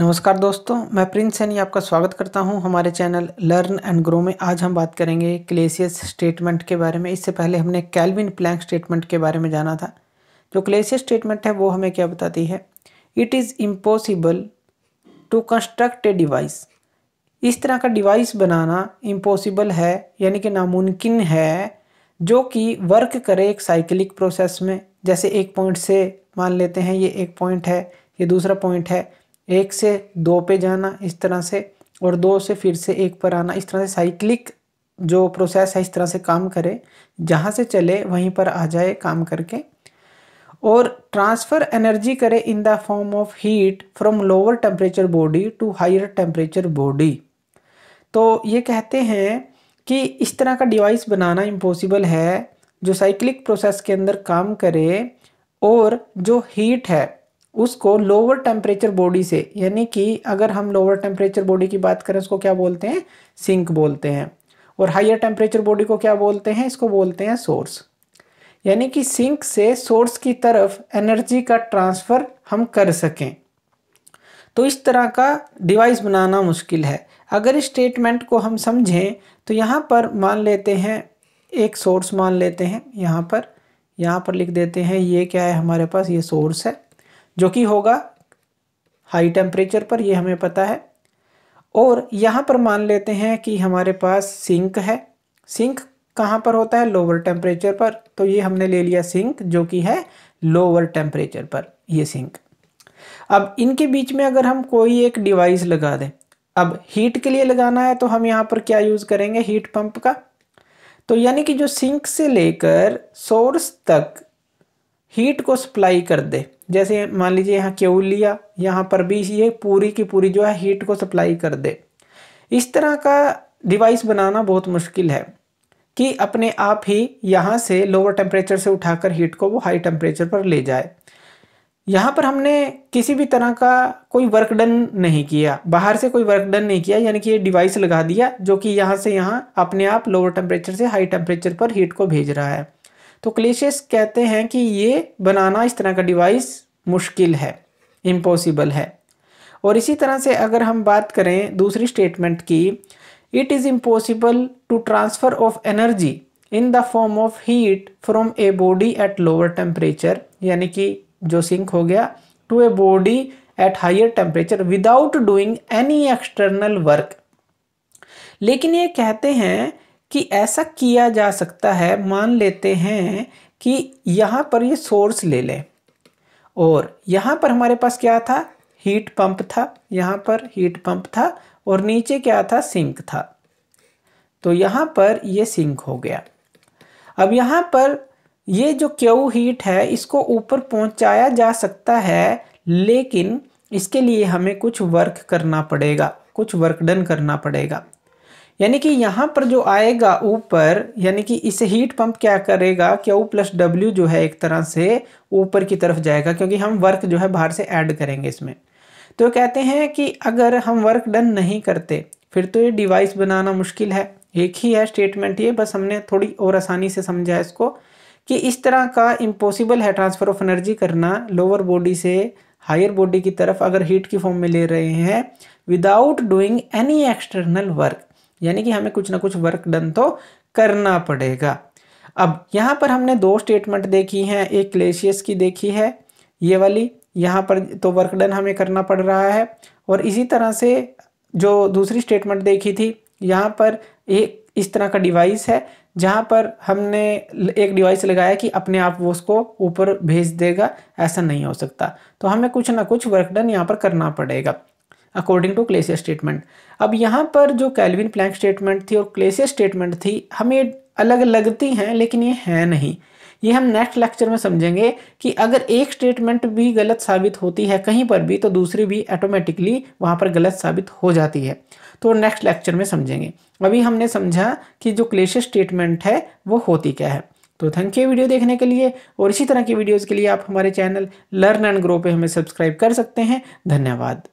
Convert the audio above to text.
नमस्कार दोस्तों मैं प्रिंस सैनी आपका स्वागत करता हूं हमारे चैनल लर्न एंड ग्रो में आज हम बात करेंगे क्लेसियस स्टेटमेंट के बारे में इससे पहले हमने कैलविन प्लैंक स्टेटमेंट के बारे में जाना था जो क्लेसियस स्टेटमेंट है वो हमें क्या बताती है it is impossible to construct a device इस तरह का डिवाइस बनाना इम्पॉसिबल है यानी कि नामुमकिन है जो कि वर्क करे एक साइकिलिक प्रोसेस में जैसे एक पॉइंट से मान लेते हैं ये एक पॉइंट है ये दूसरा पॉइंट है एक से दो पे जाना इस तरह से और दो से फिर से एक पर आना इस तरह से साइक्लिक जो प्रोसेस है इस तरह से काम करे जहाँ से चले वहीं पर आ जाए काम करके और ट्रांसफ़र एनर्जी करे in the form of heat from lower temperature body to higher temperature body तो ये कहते हैं कि इस तरह का डिवाइस बनाना इम्पॉसिबल है जो साइक्लिक प्रोसेस के अंदर काम करे और जो हीट है उसको लोअर टेम्परेचर बॉडी से यानी कि अगर हम लोअर टेम्परेचर बॉडी की बात करें उसको क्या बोलते हैं सिंक बोलते हैं और हाइयर टेम्परेचर बॉडी को क्या बोलते हैं इसको बोलते हैं सोर्स यानी कि सिंक से सोर्स की तरफ एनर्जी का ट्रांसफ़र हम कर सकें तो इस तरह का डिवाइस बनाना मुश्किल है अगर इस स्टेटमेंट को हम समझें तो यहाँ पर मान लेते हैं एक सोर्स मान लेते हैं यहाँ पर यहाँ पर लिख देते हैं ये क्या है हमारे पास ये सोर्स है जो कि होगा हाई टेम्परेचर पर ये हमें पता है और यहाँ पर मान लेते हैं कि हमारे पास सिंक है सिंक कहाँ पर होता है लोअर टेम्परेचर पर तो ये हमने ले लिया सिंक जो कि है लोअर टेम्परेचर पर ये सिंक अब इनके बीच में अगर हम कोई एक डिवाइस लगा दें अब हीट के लिए लगाना है तो हम यहाँ पर क्या यूज़ करेंगे हीट पंप का तो यानी कि जो सिंक से लेकर सोर्स तक हीट को सप्लाई कर दे जैसे मान लीजिए यहाँ क्यू लिया यहाँ पर भी ये पूरी की पूरी जो है हीट को सप्लाई कर दे इस तरह का डिवाइस बनाना बहुत मुश्किल है कि अपने आप ही यहाँ से लोअर टेम्परेचर से उठाकर हीट को वो हाई टेम्परेचर पर ले जाए यहाँ पर हमने किसी भी तरह का कोई वर्क डन नहीं किया बाहर से कोई वर्क डन नहीं किया यानी कि ये डिवाइस लगा दिया जो कि यहाँ से यहाँ अपने आप लोअर टेम्परेचर से हाई टेम्परेचर पर हीट को भेज रहा है तो क्लेशियस कहते हैं कि ये बनाना इस तरह का डिवाइस मुश्किल है इम्पॉसिबल है और इसी तरह से अगर हम बात करें दूसरी स्टेटमेंट की it is impossible to transfer of energy in the form of heat from a body at lower temperature यानी कि जो सिंक हो गया to a body at higher temperature without doing any external work लेकिन ये कहते हैं कि ऐसा किया जा सकता है मान लेते हैं कि यहाँ पर ये सोर्स ले लें और यहाँ पर हमारे पास क्या था हीट पंप था यहाँ पर हीट पंप था और नीचे क्या था सिंक था तो यहाँ पर ये सिंक हो गया अब यहाँ पर ये जो क्यू हीट है इसको ऊपर पहुँचाया जा सकता है लेकिन इसके लिए हमें कुछ वर्क करना पड़ेगा कुछ वर्क डन करना पड़ेगा यानी कि यहाँ पर जो आएगा ऊपर यानी कि इस हीट पंप क्या करेगा कि ओ प्लस डब्ल्यू जो है एक तरह से ऊपर की तरफ जाएगा क्योंकि हम वर्क जो है बाहर से ऐड करेंगे इसमें तो कहते हैं कि अगर हम वर्क डन नहीं करते फिर तो ये डिवाइस बनाना मुश्किल है एक ही है स्टेटमेंट ये बस हमने थोड़ी और आसानी से समझा है इसको कि इस तरह का इम्पॉसिबल है ट्रांसफ़र ऑफ एनर्जी करना लोअर बॉडी से हायर बॉडी की तरफ अगर हीट की फॉर्म में ले रहे हैं without doing any external work यानी कि हमें कुछ ना कुछ वर्क डन तो करना पड़ेगा अब यहाँ पर हमने दो स्टेटमेंट देखी हैं एक क्लेशियस की देखी है ये वाली यहाँ पर तो वर्क डन हमें करना पड़ रहा है और इसी तरह से जो दूसरी स्टेटमेंट देखी थी यहाँ पर एक इस तरह का डिवाइस है जहाँ पर हमने एक डिवाइस लगाया कि अपने आप वो उसको ऊपर भेज देगा ऐसा नहीं हो सकता तो हमें कुछ ना कुछ वर्क डन यहाँ पर करना पड़ेगा अकॉर्डिंग टू क्लेसियर स्टेटमेंट अब यहाँ पर जो कैलविन प्लैंक स्टेटमेंट थी और क्लेसियर स्टेटमेंट थी हमें अलग लगती हैं लेकिन ये है नहीं ये हम नेक्स्ट लेक्चर में समझेंगे कि अगर एक स्टेटमेंट भी गलत साबित होती है कहीं पर भी तो दूसरी भी ऑटोमेटिकली वहाँ पर गलत साबित हो जाती है तो नेक्स्ट लेक्चर में समझेंगे अभी हमने समझा कि जो क्लेशियर स्टेटमेंट है वो होती क्या है तो थैंक यू वीडियो देखने के लिए और इसी तरह की वीडियोज़ के लिए आप हमारे चैनल लर्न एंड ग्रो पे हमें सब्सक्राइब कर सकते हैं धन्यवाद